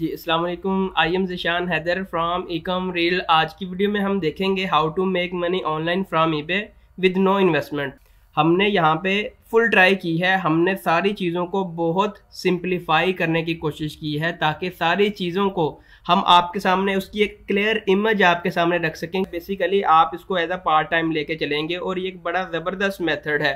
जी अस्सलाम वालेकुम I am Zeeshan Haider from Ekam reel आज की वीडियो में हम देखेंगे how to make money online from e with no investment हमने यहाँ पे फुल ट्राई की है हमने सारी चीज़ों को बहुत सिंप्लीफाई करने की कोशिश की है ताकि सारी चीज़ों को हम आपके सामने उसकी एक क्लियर इमेज आपके सामने रख सकें बेसिकली आप इसको एज अ पार्ट टाइम लेके चलेंगे और ये एक बड़ा ज़बरदस्त मेथड है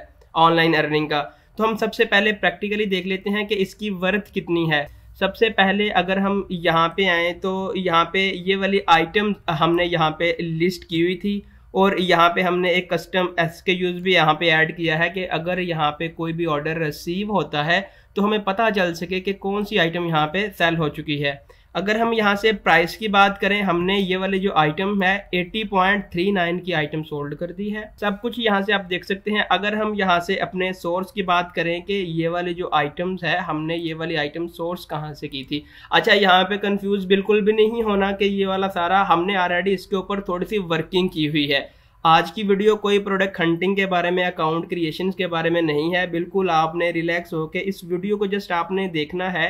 ऑनलाइन अर्निंग का तो हम सबसे पहले प्रैक्टिकली देख लेते हैं कि इसकी वर्थ कितनी है सबसे पहले अगर हम यहाँ पे आए तो यहाँ पे ये वाली आइटम हमने यहाँ पे लिस्ट की हुई थी और यहाँ पे हमने एक कस्टम एस के यूज़ भी यहाँ पे ऐड किया है कि अगर यहाँ पे कोई भी ऑर्डर रिसीव होता है तो हमें पता चल सके कि कौन सी आइटम यहाँ पे सेल हो चुकी है अगर हम यहाँ से प्राइस की बात करें हमने ये वाली जो आइटम है 80.39 की आइटम सोल्ड कर दी है सब कुछ यहाँ से आप देख सकते हैं अगर हम यहाँ से अपने सोर्स की बात करें कि ये वाले जो आइटम्स है हमने ये वाली आइटम सोर्स कहाँ से की थी अच्छा यहाँ पे कंफ्यूज बिल्कुल भी नहीं होना कि ये वाला सारा हमने ऑलरेडी इसके ऊपर थोड़ी सी वर्किंग की हुई है आज की वीडियो कोई प्रोडक्ट हंटिंग के बारे में अकाउंट क्रिएशन के बारे में नहीं है बिल्कुल आपने रिलैक्स होकर इस वीडियो को जस्ट आपने देखना है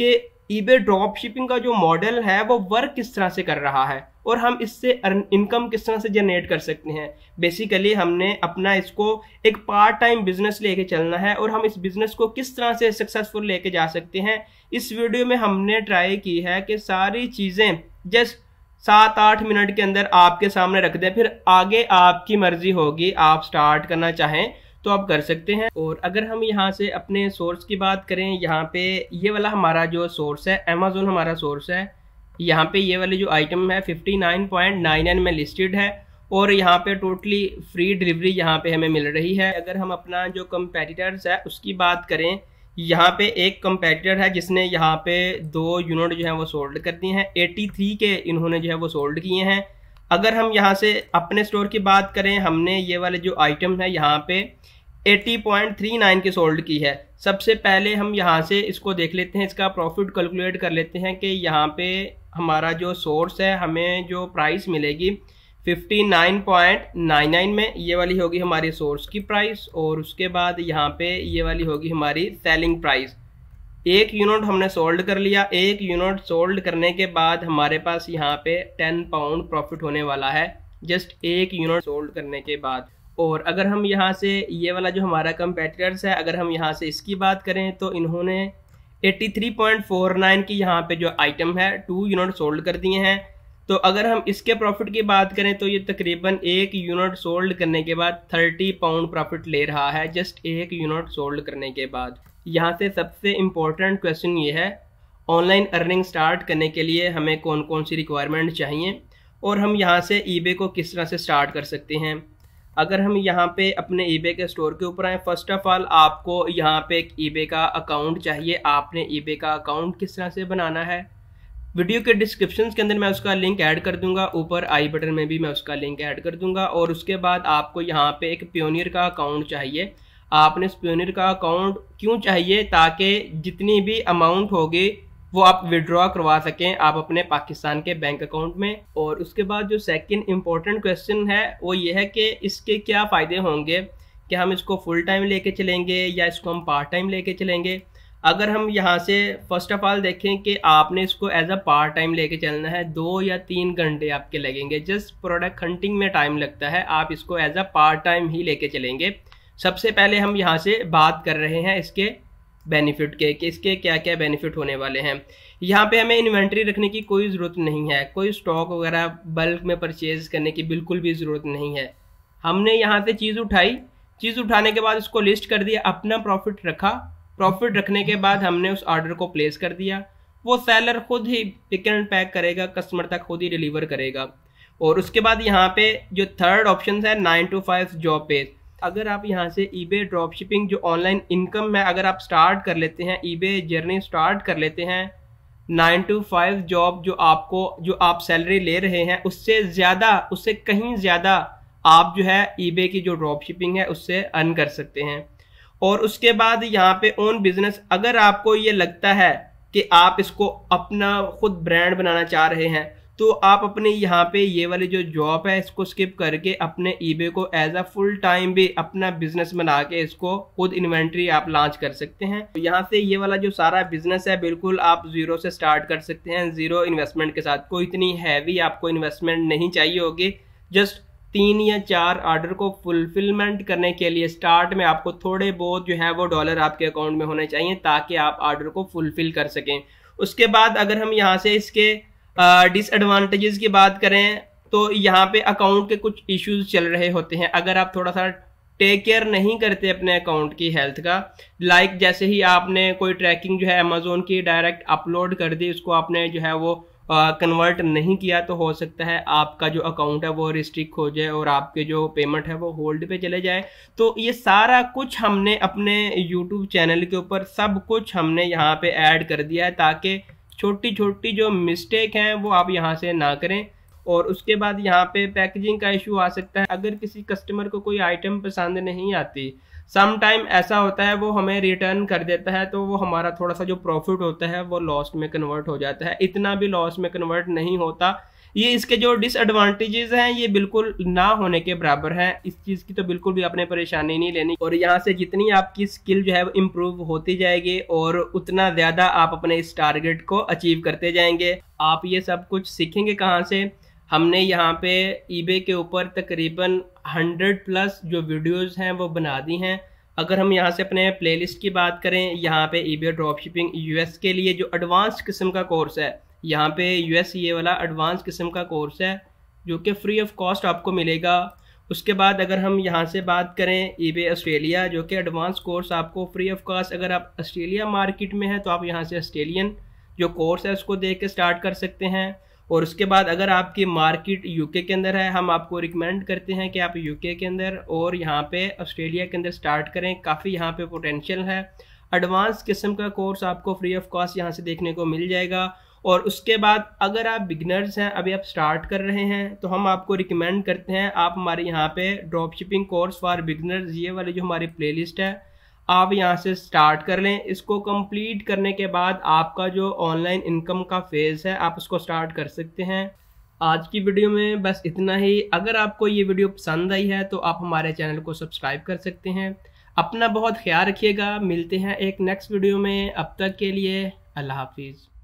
कि ईबे ड्रॉप शिपिंग का जो मॉडल है वो वर्क किस तरह से कर रहा है और हम इससे अर्न इनकम किस तरह से जनरेट कर सकते हैं बेसिकली हमने अपना इसको एक पार्ट टाइम बिजनेस लेके चलना है और हम इस बिजनेस को किस तरह से सक्सेसफुल लेके जा सकते हैं इस वीडियो में हमने ट्राई की है कि सारी चीज़ें जस्ट सात आठ मिनट के अंदर आपके सामने रख दें फिर आगे आपकी मर्जी होगी आप स्टार्ट करना चाहें तो आप कर सकते हैं और अगर हम यहाँ से अपने सोर्स की बात करें यहाँ पे ये वाला हमारा जो सोर्स है अमेजोन हमारा सोर्स है यहाँ पे ये वाले जो आइटम है 59.99 में लिस्टेड है और यहाँ पे टोटली फ्री डिलीवरी यहाँ पे हमें मिल रही है अगर हम अपना जो कंपेटिटर्स है उसकी बात करें यहाँ पे एक कंपेटिटर है जिसने यहाँ पे दो यूनिट जो है वो सोल्ड कर दिए हैं 83 के इन्होंने जो है वो सोल्ड किए हैं अगर हम यहाँ से अपने स्टोर की बात करें हमने ये वाले जो आइटम है यहाँ पे 80.39 की सोल्ड की है सबसे पहले हम यहाँ से इसको देख लेते हैं इसका प्रॉफिट कैलकुलेट कर लेते हैं कि यहाँ पे हमारा जो सोर्स है हमें जो प्राइस मिलेगी 59.99 में ये वाली होगी हमारी सोर्स की प्राइस और उसके बाद यहाँ पे ये वाली होगी हमारी सेलिंग प्राइस एक यूनिट हमने सोल्ड कर लिया एक यूनिट सोल्ड करने के बाद हमारे पास यहाँ पे 10 पाउंड प्रॉफिट होने वाला है जस्ट एक यूनिट सोल्ड करने के बाद और अगर हम यहाँ से ये वाला जो हमारा कंपेटिटर्स है अगर हम यहाँ से इसकी बात करें तो इन्होंने 83.49 की यहाँ पे जो आइटम है टू यूनिट सोल्ड कर दिए हैं तो अगर हम इसके प्रॉफिट की बात करें तो ये तकरीबन एक यूनिट सोल्ड करने के बाद 30 पाउंड प्रॉफिट ले रहा है जस्ट एक यूनिट सोल्ड करने के बाद यहाँ से सबसे इम्पोर्टेंट क्वेश्चन ये है ऑनलाइन अर्निंग स्टार्ट करने के लिए हमें कौन कौन सी रिक्वायरमेंट चाहिए और हम यहाँ से ई को किस तरह से स्टार्ट कर सकते हैं अगर हम यहाँ पे अपने ईबे के स्टोर के ऊपर आए फर्स्ट ऑफ ऑल आपको यहाँ पे एक ईबे का अकाउंट चाहिए आपने ईबे का अकाउंट किस तरह से बनाना है वीडियो के डिस्क्रिप्शन के अंदर मैं उसका लिंक ऐड कर दूंगा ऊपर आई बटन में भी मैं उसका लिंक ऐड कर दूंगा और उसके बाद आपको यहाँ पे एक प्योनियर का अकाउंट चाहिए आपने इस प्योनियर का अकाउंट क्यों चाहिए ताकि जितनी भी अमाउंट होगी वो आप विड्रॉ करवा सकें आप अपने पाकिस्तान के बैंक अकाउंट में और उसके बाद जो सेकंड इम्पॉर्टेंट क्वेश्चन है वो ये है कि इसके क्या फ़ायदे होंगे कि हम इसको फुल टाइम लेके चलेंगे या इसको हम पार्ट टाइम लेके चलेंगे अगर हम यहाँ से फर्स्ट ऑफ ऑल देखें कि आपने इसको एज अ पार्ट टाइम लेके चलना है दो या तीन घंटे आपके लगेंगे जस्ट प्रोडक्ट हंटिंग में टाइम लगता है आप इसको एज अ पार्ट टाइम ही लेके चलेंगे सबसे पहले हम यहाँ से बात कर रहे हैं इसके बेनिफिट के कि इसके क्या क्या बेनिफिट होने वाले हैं यहाँ पे हमें इन्वेंट्री रखने की कोई ज़रूरत नहीं है कोई स्टॉक वगैरह बल्क में परचेज करने की बिल्कुल भी ज़रूरत नहीं है हमने यहाँ से चीज़ उठाई चीज़ उठाने के बाद उसको लिस्ट कर दिया अपना प्रॉफिट रखा प्रॉफिट रखने के बाद हमने उस ऑर्डर को प्लेस कर दिया वो सेलर खुद ही पिक एंड पैक करेगा कस्टमर तक खुद ही डिलीवर करेगा और उसके बाद यहाँ पे जो थर्ड ऑप्शन है नाइन टू फाइव जॉब पे अगर आप यहाँ से ईबे बे ड्रॉपशिपिंग जो ऑनलाइन इनकम है अगर आप स्टार्ट कर लेते हैं ईबे जर्नी स्टार्ट कर लेते हैं नाइन टू फाइव जॉब जो आपको जो आप सैलरी ले रहे हैं उससे ज़्यादा उससे कहीं ज़्यादा आप जो है ईबे की जो ड्रॉप शिपिंग है उससे अर्न कर सकते हैं और उसके बाद यहाँ पे ओन बिजनेस अगर आपको ये लगता है कि आप इसको अपना खुद ब्रांड बनाना चाह रहे हैं तो आप अपने यहाँ पे ये वाली जो जॉब है इसको स्किप करके अपने ईबे को एज अ फुल टाइम भी अपना बिजनेस बना के इसको खुद इन्वेंट्री आप लॉन्च कर सकते हैं तो यहाँ से ये वाला जो सारा बिजनेस है बिल्कुल आप जीरो से स्टार्ट कर सकते हैं जीरो इन्वेस्टमेंट के साथ कोई इतनी हैवी आपको इन्वेस्टमेंट नहीं चाहिए होगी जस्ट तीन या चार ऑर्डर को फुलफिलमेंट करने के लिए स्टार्ट में आपको थोड़े बहुत जो है वो डॉलर आपके अकाउंट में होने चाहिए ताकि आप ऑर्डर को फुलफिल कर सकें उसके बाद अगर हम यहाँ से इसके डिसएडवांटेजेस की बात करें तो यहाँ पे अकाउंट के कुछ इश्यूज चल रहे होते हैं अगर आप थोड़ा सा टेक केयर नहीं करते अपने अकाउंट की हेल्थ का लाइक like जैसे ही आपने कोई ट्रैकिंग जो है अमेजोन की डायरेक्ट अपलोड कर दी उसको आपने जो है वो कन्वर्ट नहीं किया तो हो सकता है आपका जो अकाउंट है वो रिस्ट्रिक्ट हो जाए और आपके जो पेमेंट है वो होल्ड पे चले जाए तो ये सारा कुछ हमने अपने यूट्यूब चैनल के ऊपर सब कुछ हमने यहाँ पे ऐड कर दिया है ताकि छोटी छोटी जो मिस्टेक हैं वो आप यहाँ से ना करें और उसके बाद यहाँ पे पैकेजिंग का इशू आ सकता है अगर किसी कस्टमर को कोई आइटम पसंद नहीं आती सम टाइम ऐसा होता है वो हमें रिटर्न कर देता है तो वो हमारा थोड़ा सा जो प्रॉफिट होता है वो लॉस में कन्वर्ट हो जाता है इतना भी लॉस में कन्वर्ट नहीं होता ये इसके जो डिसएडवांटेजेस हैं ये बिल्कुल ना होने के बराबर हैं इस चीज़ की तो बिल्कुल भी आपने परेशानी नहीं लेनी और यहाँ से जितनी आपकी स्किल जो है वो इम्प्रूव होती जाएगी और उतना ज़्यादा आप अपने इस टारगेट को अचीव करते जाएंगे आप ये सब कुछ सीखेंगे कहाँ से हमने यहाँ पे ईबे के ऊपर तकरीबन हंड्रेड प्लस जो वीडियोज़ हैं वो बना दी हैं अगर हम यहाँ से अपने प्लेलिस्ट की बात करें यहाँ पे ईबे ड्रॉप शिपिंग यूएस के लिए जो एडवांस किस्म का कोर्स है यहाँ पे यू ये वाला एडवांस किस्म का कोर्स है जो कि फ्री ऑफ कॉस्ट आपको मिलेगा उसके बाद अगर हम यहाँ से बात करें ई ऑस्ट्रेलिया जो कि एडवांस कोर्स आपको फ्री ऑफ कॉस्ट अगर आप ऑस्ट्रेलिया मार्केट में हैं तो आप यहाँ से ऑस्ट्रेलियन जो कोर्स है उसको देख के स्टार्ट कर सकते हैं और उसके बाद अगर आपकी मार्केट यूके के अंदर है हम आपको रिकमेंड करते हैं कि आप यूके के अंदर और यहाँ पे ऑस्ट्रेलिया के अंदर स्टार्ट करें काफ़ी यहाँ पे पोटेंशियल है एडवांस किस्म का कोर्स आपको फ्री ऑफ कॉस्ट यहाँ से देखने को मिल जाएगा और उसके बाद अगर आप बिगनर्स हैं अभी आप स्टार्ट कर रहे हैं तो हम आपको रिकमेंड करते हैं आप हमारे यहाँ पे drop shipping course for beginners ये वाली जो हमारी प्लेलिस्ट है आप यहाँ से स्टार्ट कर लें इसको कंप्लीट करने के बाद आपका जो ऑनलाइन इनकम का फेज़ है आप उसको स्टार्ट कर सकते हैं आज की वीडियो में बस इतना ही अगर आपको ये वीडियो पसंद आई है तो आप हमारे चैनल को सब्सक्राइब कर सकते हैं अपना बहुत ख्याल रखिएगा मिलते हैं एक नेक्स्ट वीडियो में अब तक के लिए अल्लाह हाफिज़